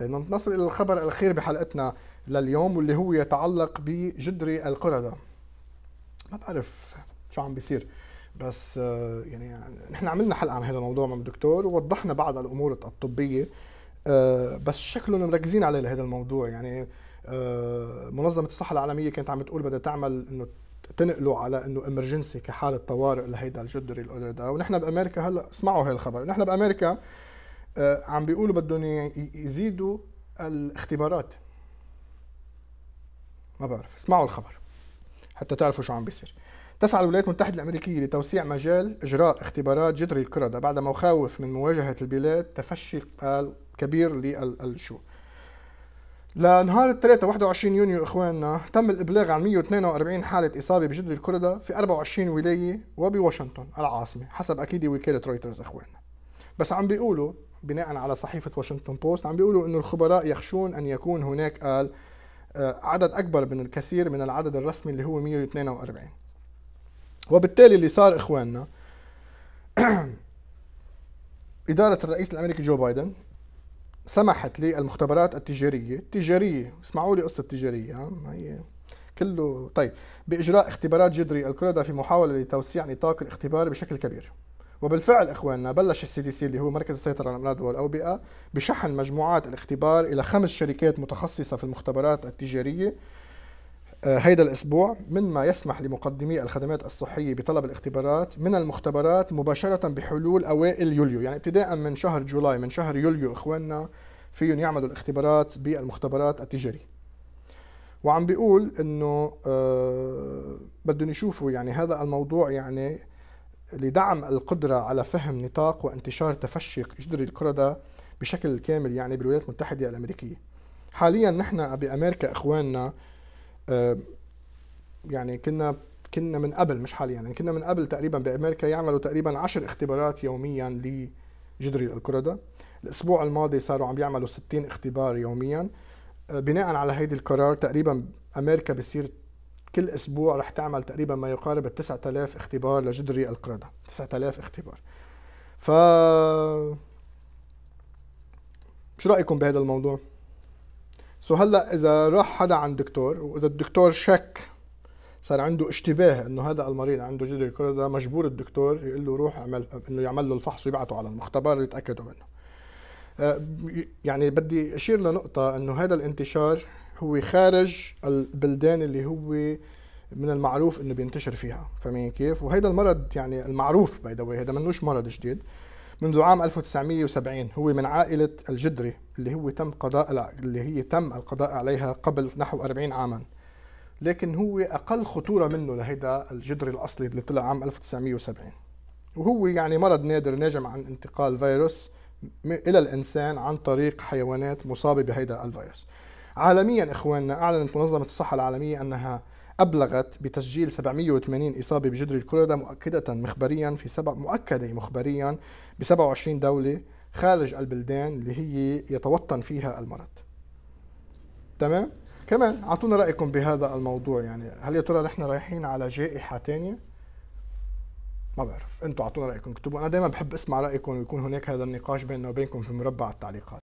طيب، نعم، نصل إلى الخبر الأخير بحلقتنا لليوم واللي هو يتعلق بجدري القردة ما بعرف شو عم بيصير بس آه، يعني نحن عملنا حلقة عن هذا الموضوع مع الدكتور ووضحنا بعض الأمور الطبية آه، بس شكلهم مركزين عليه لهذا الموضوع يعني آه، منظمة الصحة العالمية كانت عم تقول بدها تعمل انه تنقلوا على انه امرجنسي كحالة طوارئ لهيدا الجدري القردة ونحن بامريكا هلا اسمعوا هالخبر نحن بامريكا آه، عم بيقولوا بدهم يزيدوا الاختبارات ما بعرف اسمعوا الخبر حتى تعرفوا شو عم بيصير تسعى الولايات المتحدة الأمريكية لتوسيع مجال إجراء اختبارات جدري الكردة بعد مخاوف من مواجهة البلاد تفشي كبير للشو لنهار الثلاثة 21 يونيو إخواننا تم الإبلاغ عن 142 حالة إصابة بجدري الكردة في 24 ولاية وبواشنطن العاصمة حسب أكيد وكالة رويترز إخواننا بس عم بيقولوا بناء على صحيفة واشنطن بوست عم بيقولوا أن الخبراء يخشون أن يكون هناك قال آه، عدد أكبر من الكثير من العدد الرسمي اللي هو 142 وبالتالي اللي صار إخواننا إدارة الرئيس الأمريكي جو بايدن سمحت للمختبرات التجارية التجارية اسمعوا لي قصة تجارية هي كله طيب بإجراء اختبارات جدري القردة في محاولة لتوسيع نطاق الاختبار بشكل كبير وبالفعل اخواننا بلش السي دي سي اللي هو مركز السيطره على الامراض والاوبئه بشحن مجموعات الاختبار الى خمس شركات متخصصه في المختبرات التجاريه آه، هيدا الاسبوع مما يسمح لمقدمي الخدمات الصحيه بطلب الاختبارات من المختبرات مباشره بحلول اوائل يوليو يعني ابتداء من شهر جولاي من شهر يوليو اخواننا فيهم يعملوا الاختبارات بالمختبرات التجاريه وعم بيقول انه آه، بدهم يشوفوا يعني هذا الموضوع يعني لدعم القدرة على فهم نطاق وانتشار تفشي جدري الكردة بشكل كامل يعني بالولايات المتحدة الأمريكية حاليا نحن بأمريكا إخواننا آه، يعني كنا كنا من قبل مش حاليا يعني كنا من قبل تقريبا بأمريكا يعملوا تقريبا عشر اختبارات يوميا لجدري الكردة الأسبوع الماضي صاروا عم يعملوا 60 اختبار يوميا آه، بناء على هيدي القرار تقريبا أمريكا بصير كل اسبوع رح تعمل تقريبا ما يقارب ال 9000 اختبار لجدري القرده 9000 اختبار ف شو رايكم بهذا الموضوع سو هلا اذا راح حدا عند دكتور واذا الدكتور شك صار عنده اشتباه انه هذا المريض عنده جدري القرده مجبور الدكتور يقول له روح اعمل انه يعمل له الفحص ويبعته على المختبر يتاكدوا منه آه، يعني بدي اشير لنقطه انه هذا الانتشار هو خارج البلدان اللي هو من المعروف انه بينتشر فيها فاهمين كيف وهذا المرض يعني المعروف باي ذا هذا منوش مرض جديد منذ عام 1970 هو من عائلة الجدري اللي هو تم قضاء اللي هي تم القضاء عليها قبل نحو 40 عاما لكن هو أقل خطورة منه لهيدا الجدري الأصلي اللي طلع عام 1970 وهو يعني مرض نادر ناجم عن انتقال فيروس الى الانسان عن طريق حيوانات مصابه بهذا الفيروس. عالميا اخواننا اعلنت منظمه الصحه العالميه انها أبلغت بتسجيل 780 إصابة بجدري الكوليرا مؤكدة مخبريا في سبع مؤكدة مخبريا ب 27 دولة خارج البلدان اللي هي يتوطن فيها المرض تمام؟ كمان أعطونا رأيكم بهذا الموضوع يعني هل يا ترى نحن رايحين على جائحة ثانيه ما بعرف انتم اعطونا رايكم اكتبوا انا دائما بحب اسمع رايكم ويكون هناك هذا النقاش بيننا وبينكم في مربع التعليقات